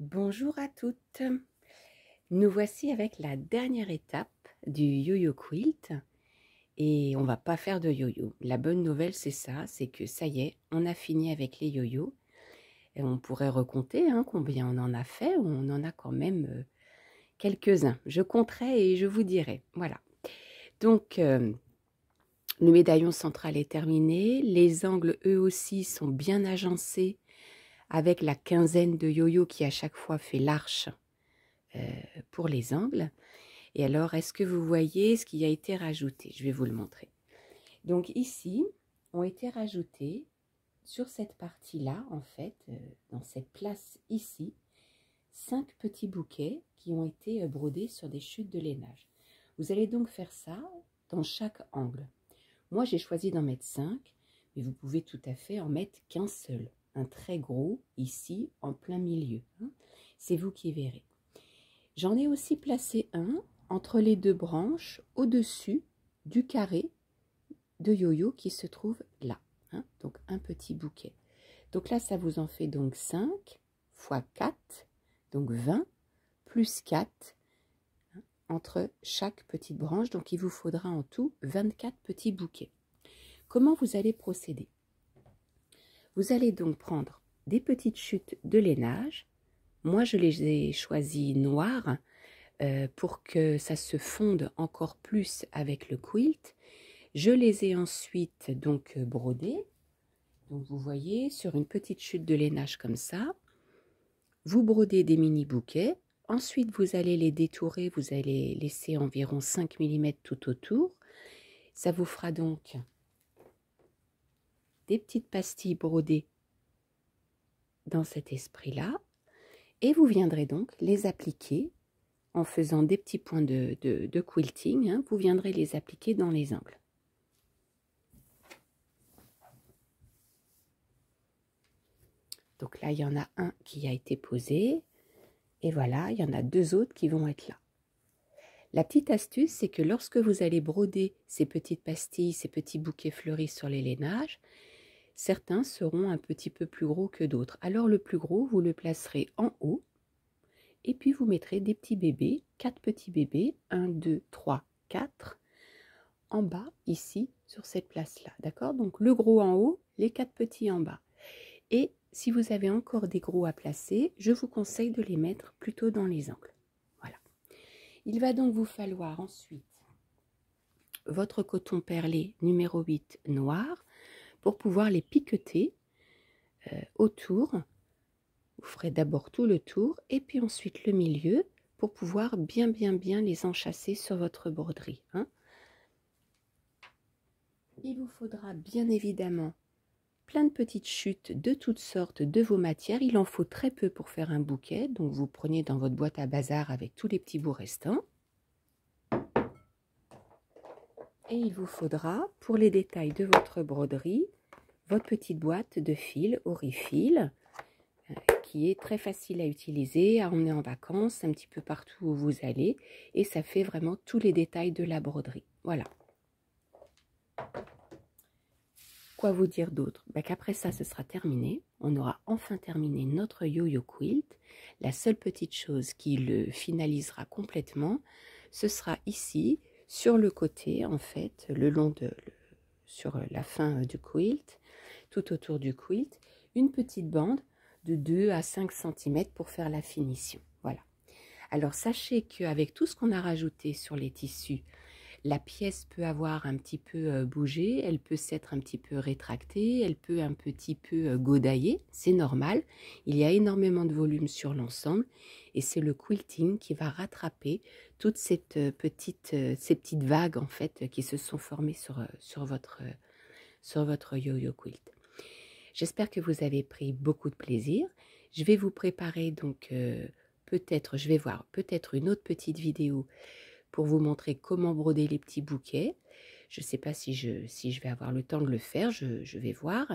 Bonjour à toutes Nous voici avec la dernière étape du yo-yo quilt et on va pas faire de yo-yo. La bonne nouvelle c'est ça, c'est que ça y est, on a fini avec les yo-yo. Et on pourrait recompter hein, combien on en a fait, on en a quand même euh, quelques-uns. Je compterai et je vous dirai. Voilà. Donc euh, le médaillon central est terminé, les angles eux aussi sont bien agencés avec la quinzaine de yo-yo qui à chaque fois fait l'arche euh, pour les angles. Et alors, est-ce que vous voyez ce qui a été rajouté Je vais vous le montrer. Donc ici, ont été rajoutés sur cette partie-là, en fait, euh, dans cette place ici, cinq petits bouquets qui ont été euh, brodés sur des chutes de lainage. Vous allez donc faire ça dans chaque angle. Moi, j'ai choisi d'en mettre cinq, mais vous pouvez tout à fait en mettre qu'un seul un très gros ici en plein milieu. Hein. C'est vous qui verrez. J'en ai aussi placé un entre les deux branches au-dessus du carré de yo-yo qui se trouve là. Hein. Donc un petit bouquet. Donc là, ça vous en fait donc 5 fois 4, donc 20, plus 4 hein, entre chaque petite branche. Donc il vous faudra en tout 24 petits bouquets. Comment vous allez procéder vous allez donc prendre des petites chutes de lainage. Moi, je les ai choisies noires euh, pour que ça se fonde encore plus avec le quilt. Je les ai ensuite donc euh, brodées. Donc vous voyez, sur une petite chute de lainage comme ça, vous brodez des mini bouquets. Ensuite, vous allez les détourer, vous allez laisser environ 5 mm tout autour. Ça vous fera donc des petites pastilles brodées dans cet esprit-là, et vous viendrez donc les appliquer en faisant des petits points de, quilting, hein. vous viendrez les appliquer dans les angles. Donc là, il y en a un qui a été posé, et voilà, il y en a deux autres qui vont être là. La petite astuce, c'est que lorsque vous allez broder ces petites pastilles, ces petits bouquets fleuris sur les lainages, Certains seront un petit peu plus gros que d'autres. Alors le plus gros, vous le placerez en haut. Et puis vous mettrez des petits bébés, quatre petits bébés, 1, 2, 3, 4, en bas, ici, sur cette place-là. D'accord Donc le gros en haut, les quatre petits en bas. Et si vous avez encore des gros à placer, je vous conseille de les mettre plutôt dans les angles. Voilà. Il va donc vous falloir ensuite votre coton perlé numéro 8 noir pour pouvoir les piqueter euh, autour. Vous ferez d'abord tout le tour et puis ensuite le milieu pour pouvoir bien bien bien les enchasser sur votre broderie. Hein. Il vous faudra bien évidemment plein de petites chutes de toutes sortes de vos matières. Il en faut très peu pour faire un bouquet, donc vous prenez dans votre boîte à bazar avec tous les petits bouts restants. et il vous faudra, pour les détails de votre broderie, votre petite boîte de fil Orifil euh, qui est très facile à utiliser, à emmener en vacances, un petit peu partout où vous allez et ça fait vraiment tous les détails de la broderie. Voilà. Quoi vous dire d'autre ben Qu'après ça, ce sera terminé. On aura enfin terminé notre yo-yo quilt. La seule petite chose qui le finalisera complètement, ce sera ici sur le côté en fait, le long de, sur euh, la fin euh, du quilt, tout autour du quilt, une petite bande de 2 à 5 cm pour faire la finition. Voilà. Alors sachez qu'avec tout ce qu'on a rajouté sur les tissus la pièce peut avoir un petit peu euh, bougé, elle peut s'être un petit peu rétractée, elle peut un petit peu euh, godailler, c'est normal. Il y a énormément de volume sur l'ensemble et c'est le quilting qui va rattraper toutes cette euh, petite, ces petites vagues en fait qui se sont formées sur, sur votre sur votre yo-yo quilt. J'espère que vous avez pris beaucoup de plaisir. Je vais vous préparer donc peut-être, je vais voir peut-être une autre petite vidéo vous montrer comment broder les petits bouquets. Je ne sais pas si je, si je vais avoir le temps de le faire, je, vais voir.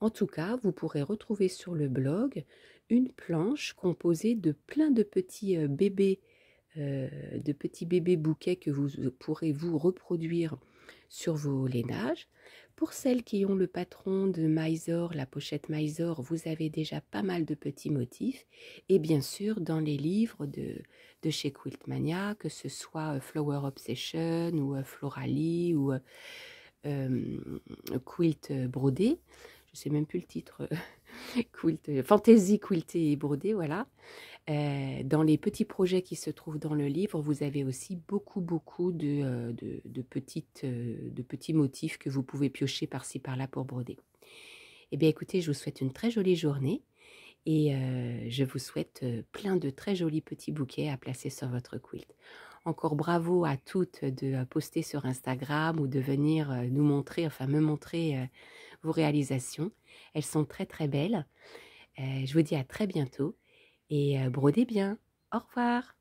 En tout cas, vous pourrez retrouver sur le blog une planche composée de plein de petits euh, bébés, euh, de petits bébés bouquets que vous pourrez vous reproduire sur vos lainages pour celles qui ont le patron de Mysore, la pochette Mysore, vous avez déjà pas mal de petits motifs. Et bien sûr, dans les livres de, de chez mania que ce soit euh, Flower Obsession ou euh, Floralie ou euh, Quilt Brodé, je sais même plus le titre quilt, euh, fantasy quilté et brodé, voilà. Euh, dans les petits projets qui se trouvent dans le livre, vous avez aussi beaucoup, beaucoup de, euh, de, de, petites, de petits motifs que vous pouvez piocher par-ci, par-là pour broder. Eh bien, écoutez, je vous souhaite une très jolie journée et je vous souhaite plein de très jolis petits bouquets à placer sur votre quilt. Encore bravo à toutes de poster sur Instagram ou de venir nous montrer, enfin me montrer vos réalisations. Elles sont très très belles. Euh, je vous dis à très bientôt et euh, brodez bien. Au revoir.